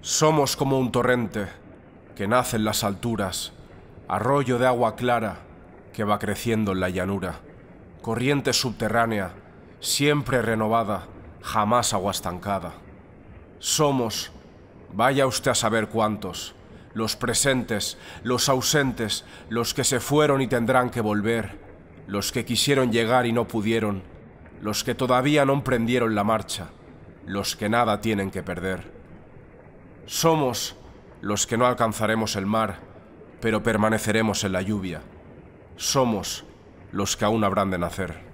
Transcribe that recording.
Somos como un torrente que nace en las alturas, arroyo de agua clara que va creciendo en la llanura, corriente subterránea, siempre renovada, jamás agua estancada. Somos, vaya usted a saber cuántos, los presentes, los ausentes, los que se fueron y tendrán que volver, los que quisieron llegar y no pudieron, los que todavía no emprendieron la marcha, los que nada tienen que perder. Somos los que no alcanzaremos el mar, pero permaneceremos en la lluvia. Somos los que aún habrán de nacer.